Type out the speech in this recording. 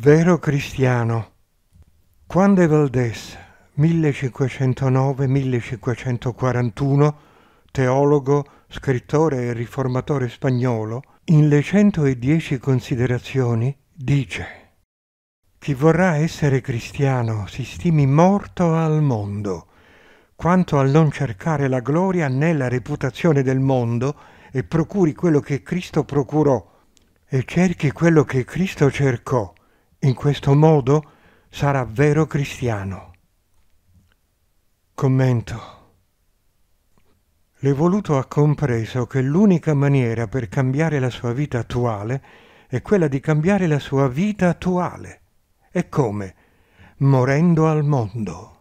Vero cristiano. Juan de Valdés, 1509-1541, teologo, scrittore e riformatore spagnolo, in Le 110 considerazioni dice Chi vorrà essere cristiano si stimi morto al mondo, quanto al non cercare la gloria né la reputazione del mondo e procuri quello che Cristo procurò e cerchi quello che Cristo cercò in questo modo sarà vero cristiano. Commento. L'evoluto ha compreso che l'unica maniera per cambiare la sua vita attuale è quella di cambiare la sua vita attuale. E come? Morendo al mondo.